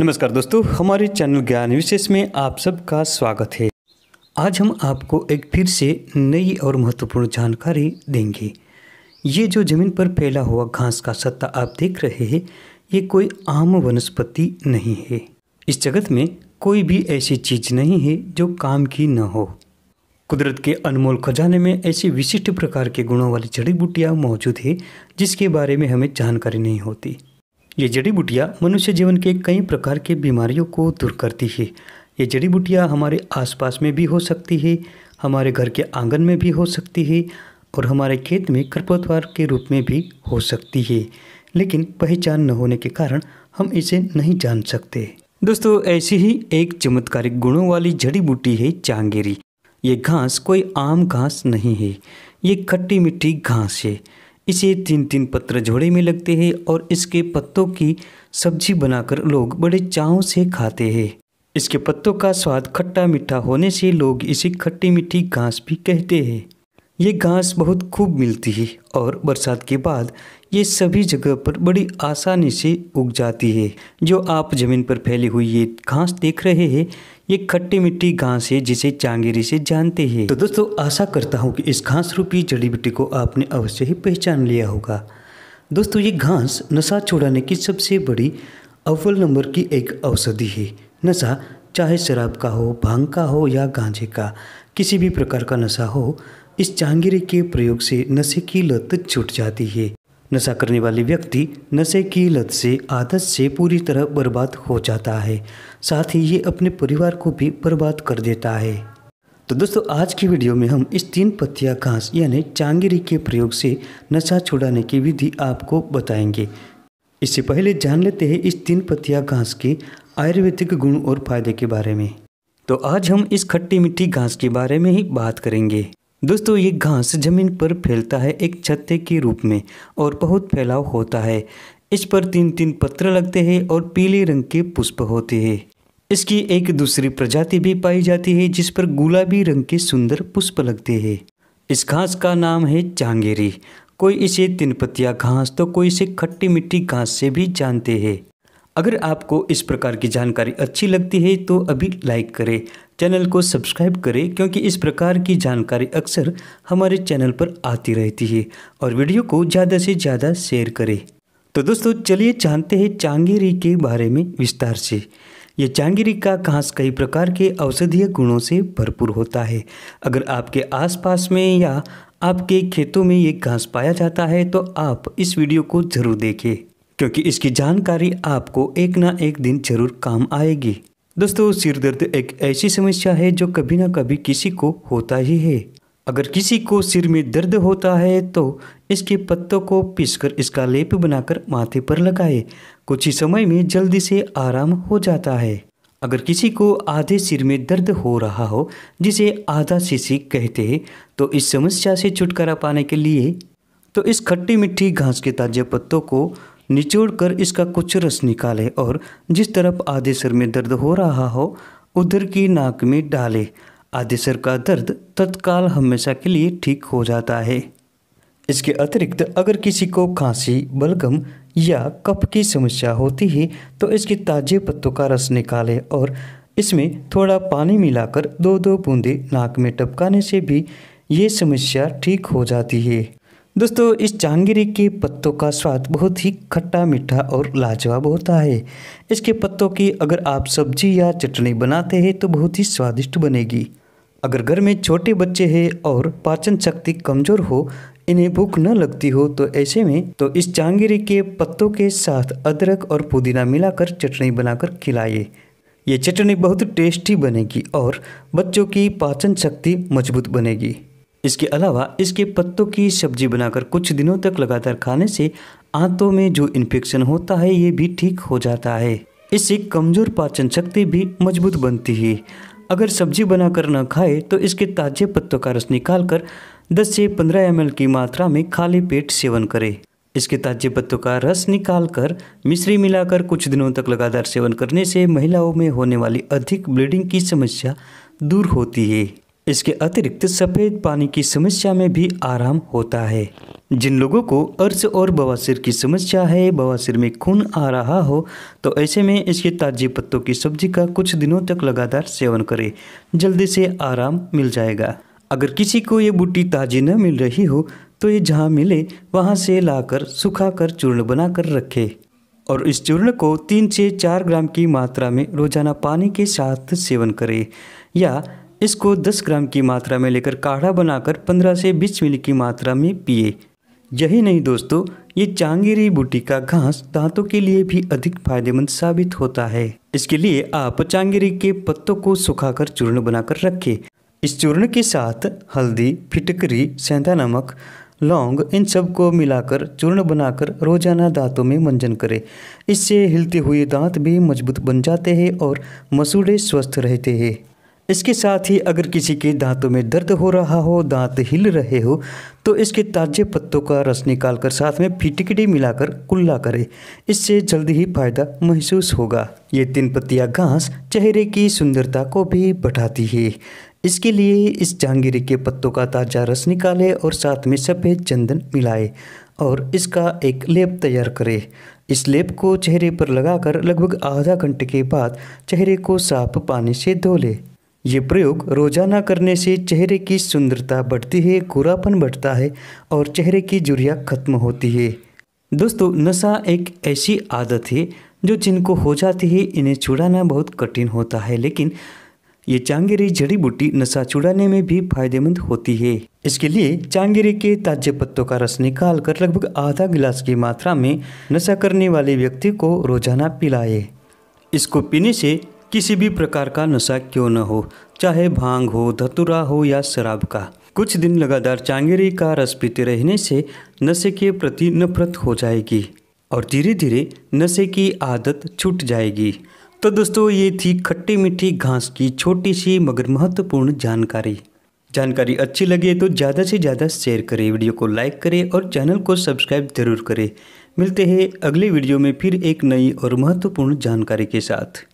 नमस्कार दोस्तों हमारे चैनल ज्ञान विशेष में आप सबका स्वागत है आज हम आपको एक फिर से नई और महत्वपूर्ण जानकारी देंगे ये जो ज़मीन पर फैला हुआ घास का सत्ता आप देख रहे हैं ये कोई आम वनस्पति नहीं है इस जगत में कोई भी ऐसी चीज़ नहीं है जो काम की न हो कुदरत के अनमोल खजाने में ऐसे विशिष्ट प्रकार के गुणों वाली जड़ी बूटियाँ मौजूद है जिसके बारे में हमें जानकारी नहीं होती ये जड़ी बूटियाँ मनुष्य जीवन के कई प्रकार के बीमारियों को दूर करती है ये जड़ी बूटियाँ हमारे आसपास में भी हो सकती है हमारे घर के आंगन में भी हो सकती है और हमारे खेत में खरपतवार के रूप में भी हो सकती है लेकिन पहचान न होने के कारण हम इसे नहीं जान सकते दोस्तों ऐसी ही एक चमत्कारिक गुणों वाली जड़ी बूटी है चांगेरी ये घास कोई आम घास नहीं है ये खट्टी मिट्टी घास है इसे तीन तीन पत्र जोड़े में लगते हैं और इसके पत्तों की सब्जी बनाकर लोग बड़े चाव से खाते हैं इसके पत्तों का स्वाद खट्टा मीठा होने से लोग इसे खट्टी मीठी घास भी कहते हैं ये घास बहुत खूब मिलती है और बरसात के बाद ये सभी जगह पर बड़ी आसानी से उग जाती है जो आप ज़मीन पर फैली हुई ये घास देख रहे हैं ये खट्टी मिट्टी घास है जिसे चांगेरी से जानते हैं तो दोस्तों आशा करता हूँ कि इस घास रूपी जड़ी बूटी को आपने अवश्य ही पहचान लिया होगा दोस्तों ये घास नशा छोड़ाने की सबसे बड़ी अव्वल नंबर की एक औषधि है नशा चाहे शराब का हो भांग का हो या गांजे का किसी भी प्रकार का नशा हो इस चांगेरी के प्रयोग से नशे की लत छूट जाती है नशा करने वाले व्यक्ति नशे की लत से आदत से पूरी तरह बर्बाद हो जाता है साथ ही ये अपने परिवार को भी बर्बाद कर देता है तो दोस्तों आज की वीडियो में हम इस तीन पत्तिया घास यानी चांगिरी के प्रयोग से नशा छुड़ाने की विधि आपको बताएंगे इससे पहले जान लेते हैं इस तीन पत्तिया घास के आयुर्वेदिक गुण और फायदे के बारे में तो आज हम इस खट्टी मिट्टी घास के बारे में ही बात करेंगे दोस्तों ये घास जमीन पर फैलता है एक छत्ते के रूप में और बहुत फैलाव होता है इस पर तीन तीन पत्र लगते हैं और पीले रंग के पुष्प होते हैं इसकी एक दूसरी प्रजाति भी पाई जाती है जिस पर गुलाबी रंग के सुंदर पुष्प लगते हैं इस घास का नाम है चांगेरी कोई इसे तिनपतिया घास तो कोई इसे खट्टी मिट्टी घास से भी जानते हैं अगर आपको इस प्रकार की जानकारी अच्छी लगती है तो अभी लाइक करें चैनल को सब्सक्राइब करें क्योंकि इस प्रकार की जानकारी अक्सर हमारे चैनल पर आती रहती है और वीडियो को ज़्यादा से ज़्यादा शेयर करें तो दोस्तों चलिए जानते हैं चांगेरी के बारे में विस्तार से ये चांगेरी का घास कई प्रकार के औषधीय गुणों से भरपूर होता है अगर आपके आसपास में या आपके खेतों में ये घास पाया जाता है तो आप इस वीडियो को ज़रूर देखें क्योंकि इसकी जानकारी आपको एक ना एक दिन जरूर काम आएगी दोस्तों सिर दर्द एक ऐसी समस्या है जो कभी ना कभी किसी को होता ही है अगर किसी को सिर में दर्द होता है तो इसके पत्तों को पीसकर इसका लेप बनाकर माथे पर लगाए कुछ ही समय में जल्दी से आराम हो जाता है अगर किसी को आधे सिर में दर्द हो रहा हो जिसे आधा सीसी कहते हैं तो इस समस्या से छुटकारा पाने के लिए तो इस खट्टी मिट्टी घास के ताजे पत्तों को निचोड़ कर इसका कुछ रस निकाले और जिस तरफ आधे सर में दर्द हो रहा हो उधर की नाक में डाले आधे सर का दर्द तत्काल हमेशा के लिए ठीक हो जाता है इसके अतिरिक्त अगर किसी को खांसी बलगम या कफ की समस्या होती है तो इसके ताजे पत्तों का रस निकाले और इसमें थोड़ा पानी मिलाकर दो दो बूंदे नाक में टपकाने से भी ये समस्या ठीक हो जाती है दोस्तों इस जहांगीरी के पत्तों का स्वाद बहुत ही खट्टा मीठा और लाजवाब होता है इसके पत्तों की अगर आप सब्जी या चटनी बनाते हैं तो बहुत ही स्वादिष्ट बनेगी अगर घर में छोटे बच्चे हैं और पाचन शक्ति कमज़ोर हो इन्हें भूख न लगती हो तो ऐसे में तो इस जहांगीरी के पत्तों के साथ अदरक और पुदीना मिलाकर चटनी बनाकर खिलाइए ये चटनी बहुत टेस्टी बनेगी और बच्चों की पाचन शक्ति मजबूत बनेगी इसके अलावा इसके पत्तों की सब्जी बनाकर कुछ दिनों तक लगातार खाने से आंतों में जो इन्फेक्शन होता है ये भी ठीक हो जाता है इससे कमज़ोर पाचन शक्ति भी मजबूत बनती है अगर सब्जी बनाकर न खाए तो इसके ताजे पत्तों का रस निकालकर 10 से 15 एम की मात्रा में खाली पेट सेवन करें इसके ताजे पत्तों का रस निकालकर मिश्री मिलाकर कुछ दिनों तक लगातार सेवन करने से महिलाओं में होने वाली अधिक ब्लीडिंग की समस्या दूर होती है इसके अतिरिक्त सफ़ेद पानी की समस्या में भी आराम होता है जिन लोगों को अर्ज और बवासीर की समस्या है बवासीर में खून आ रहा हो तो ऐसे में इसके ताजे पत्तों की सब्जी का कुछ दिनों तक लगातार सेवन करें जल्दी से आराम मिल जाएगा अगर किसी को ये बूटी ताज़ी न मिल रही हो तो ये जहाँ मिले वहाँ से लाकर सुखाकर चूर्ण बनाकर रखे और इस चूर्ण को तीन से चार ग्राम की मात्रा में रोजाना पानी के साथ सेवन करें या इसको 10 ग्राम की मात्रा में लेकर काढ़ा बनाकर 15 से 20 मिली की मात्रा में पिए यही नहीं दोस्तों ये चांगेरी बूटी का घास दांतों के लिए भी अधिक फायदेमंद साबित होता है इसके लिए आप चांगेरी के पत्तों को सुखाकर चूर्ण बनाकर रखें इस चूर्ण के साथ हल्दी फिटकरी सेंधा नमक लौंग इन सब को मिलाकर चूर्ण बनाकर रोजाना दांतों में मंजन करें इससे हिलते हुए दांत भी मजबूत बन जाते हैं और मसूड़े स्वस्थ रहते हैं इसके साथ ही अगर किसी के दांतों में दर्द हो रहा हो दांत हिल रहे हो तो इसके ताजे पत्तों का रस निकालकर साथ में फिटिकटी मिलाकर कुल्ला करें इससे जल्द ही फायदा महसूस होगा ये तीन पत्तियाँ घास चेहरे की सुंदरता को भी बढ़ाती है इसके लिए इस जहांगीरी के पत्तों का ताज़ा रस निकालें और साथ में सफ़ेद चंदन मिलाए और इसका एक लेप तैयार करें इस लेप को चेहरे पर लगाकर लगभग आधा घंटे के बाद चेहरे को साफ पानी से धो लें ये प्रयोग रोजाना करने से चेहरे की सुंदरता बढ़ती है कुरापन बढ़ता है और चेहरे की जुरिया खत्म होती है दोस्तों नशा एक ऐसी आदत है जो जिनको हो जाती है इन्हें छुड़ाना बहुत कठिन होता है लेकिन ये चांगेरी जड़ी बूटी नशा छुड़ाने में भी फायदेमंद होती है इसके लिए चांगेरी के ताजे पत्तों का रस निकाल कर लगभग आधा गिलास की मात्रा में नशा करने वाले व्यक्ति को रोजाना पिलाए इसको पीने से किसी भी प्रकार का नशा क्यों न हो चाहे भांग हो धतुरा हो या शराब का कुछ दिन लगातार चांगेरी का रस पीते रहने से नशे के प्रति नफरत हो जाएगी और धीरे धीरे नशे की आदत छूट जाएगी तो दोस्तों ये थी खट्टी मीठी घास की छोटी सी मगर महत्वपूर्ण जानकारी जानकारी अच्छी लगे तो ज़्यादा से ज़्यादा शेयर करें वीडियो को लाइक करें और चैनल को सब्सक्राइब ज़रूर करें मिलते हैं अगले वीडियो में फिर एक नई और महत्वपूर्ण जानकारी के साथ